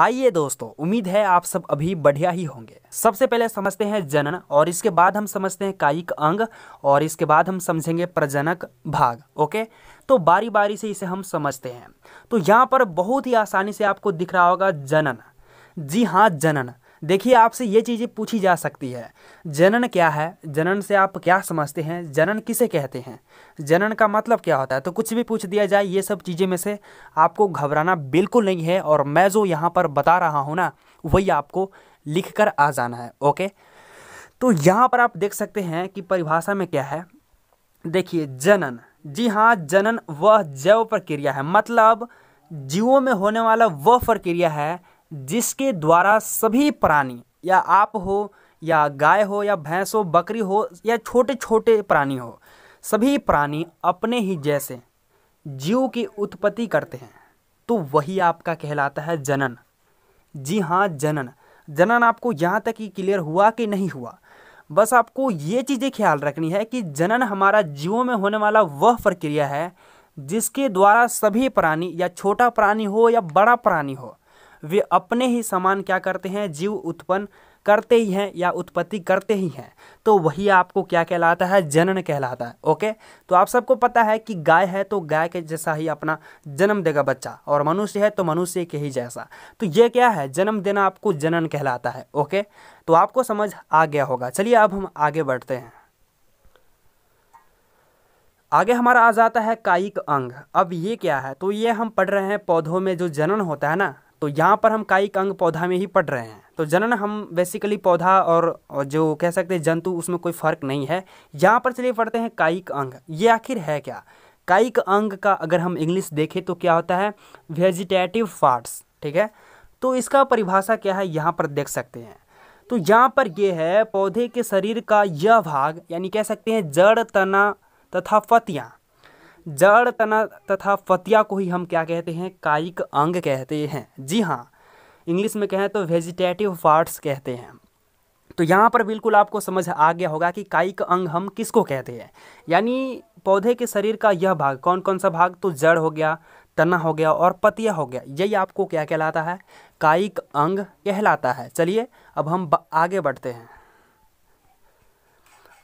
आइए दोस्तों उम्मीद है आप सब अभी बढ़िया ही होंगे सबसे पहले समझते हैं जनन और इसके बाद हम समझते हैं कायिक अंग और इसके बाद हम समझेंगे प्रजनक भाग ओके तो बारी बारी से इसे हम समझते हैं तो यहाँ पर बहुत ही आसानी से आपको दिख रहा होगा जनन जी हाँ जनन देखिए आपसे ये चीज़ें पूछी जा सकती है जनन क्या है जनन से आप क्या समझते हैं जनन किसे कहते हैं जनन का मतलब क्या होता है तो कुछ भी पूछ दिया जाए ये सब चीज़ें में से आपको घबराना बिल्कुल नहीं है और मैं जो यहाँ पर बता रहा हूँ ना वही आपको लिख कर आ जाना है ओके तो यहाँ पर आप देख सकते हैं कि परिभाषा में क्या है देखिए जनन जी हाँ जनन वह जैव प्रक्रिया है मतलब जीवों में होने वाला वह प्रक्रिया है जिसके द्वारा सभी प्राणी या आप हो या गाय हो या भैंस हो बकरी हो या छोटे छोटे प्राणी हो सभी प्राणी अपने ही जैसे जीव की उत्पत्ति करते हैं तो वही आपका कहलाता है जनन जी हाँ जनन जनन आपको यहाँ तक ही क्लियर हुआ कि नहीं हुआ बस आपको ये चीज़ें ख्याल रखनी है कि जनन हमारा जीवों में होने वाला वह प्रक्रिया है जिसके द्वारा सभी प्राणी या छोटा प्राणी हो या बड़ा प्राणी हो वे अपने ही समान क्या करते हैं जीव उत्पन्न करते ही हैं या उत्पत्ति करते ही हैं तो वही आपको क्या कहलाता है जनन कहलाता है ओके तो आप सबको पता है कि गाय है तो गाय के जैसा ही अपना जन्म देगा बच्चा और मनुष्य है तो मनुष्य के ही जैसा तो ये क्या है जन्म देना आपको जनन कहलाता है ओके तो आपको समझ आ गया होगा चलिए अब हम आगे बढ़ते हैं आगे हमारा आ जाता है कायिक अंग अब ये क्या है तो ये हम पढ़ रहे हैं पौधों में जो जनन होता है ना तो यहाँ पर हम कायिक अंग पौधा में ही पढ़ रहे हैं तो जनन हम बेसिकली पौधा और जो कह सकते हैं जंतु उसमें कोई फ़र्क नहीं है यहाँ पर चलिए पढ़ते हैं कायिक अंग ये आखिर है क्या कायिक अंग का अगर हम इंग्लिश देखें तो क्या होता है वेजिटेटिव पार्ट्स ठीक है तो इसका परिभाषा क्या है यहाँ पर देख सकते हैं तो यहाँ पर यह है पौधे के शरीर का यह भाग यानी कह सकते हैं जड़ तना तथा फतियाँ जड़ तना तथा फतिया को ही हम क्या कहते हैं कायिक अंग कहते हैं जी हाँ इंग्लिश में कहें तो वेजिटेटिव पार्ट्स कहते हैं तो यहाँ पर बिल्कुल आपको समझ आ गया होगा कि कायिक अंग हम किसको कहते हैं यानी पौधे के शरीर का यह भाग कौन कौन सा भाग तो जड़ हो गया तना हो गया और पतिया हो गया यही आपको क्या कहलाता है कायिक अंग कहलाता है चलिए अब हम आगे बढ़ते हैं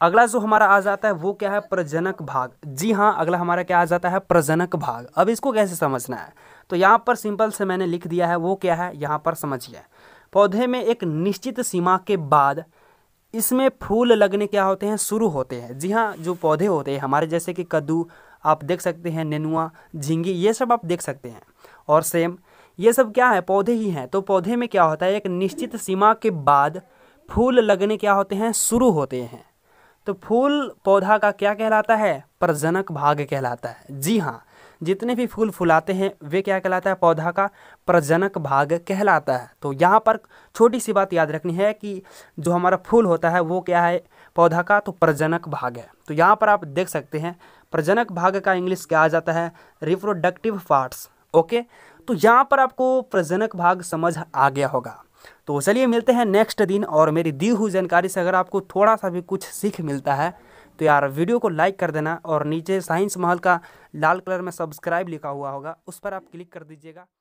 अगला जो हमारा आ जाता है वो क्या है प्रजनक भाग जी हाँ अगला हमारा क्या आ जाता है प्रजनक भाग अब इसको कैसे समझना है तो यहाँ पर सिंपल से मैंने लिख दिया है वो क्या है यहाँ पर समझिए पौधे में एक निश्चित सीमा के बाद इसमें फूल लगने क्या होते हैं शुरू होते हैं जी हाँ जो पौधे होते हैं हमारे जैसे कि कद्दू आप देख सकते हैं नेनुआ झींगी ये सब आप देख सकते हैं और सेम ये सब क्या है पौधे ही हैं तो पौधे में क्या होता है एक निश्चित सीमा के बाद फूल लगने क्या होते हैं शुरू होते हैं तो फूल पौधा का क्या कहलाता है प्रजनक भाग कहलाता है जी हाँ जितने भी फूल फुलाते हैं वे क्या कहलाता है पौधा का प्रजनक भाग कहलाता है तो यहाँ पर छोटी सी बात याद रखनी है कि जो हमारा फूल होता है वो क्या है पौधा का तो प्रजनक भाग है तो यहाँ पर आप देख सकते हैं प्रजनक भाग का इंग्लिश क्या आ जाता है रिप्रोडक्टिव पार्ट्स ओके तो यहाँ पर आपको प्रजनक भाग समझ आ गया होगा तो चलिए मिलते हैं नेक्स्ट दिन और मेरी दी हुई जानकारी से अगर आपको थोड़ा सा भी कुछ सीख मिलता है तो यार वीडियो को लाइक कर देना और नीचे साइंस महल का लाल कलर में सब्सक्राइब लिखा हुआ होगा उस पर आप क्लिक कर दीजिएगा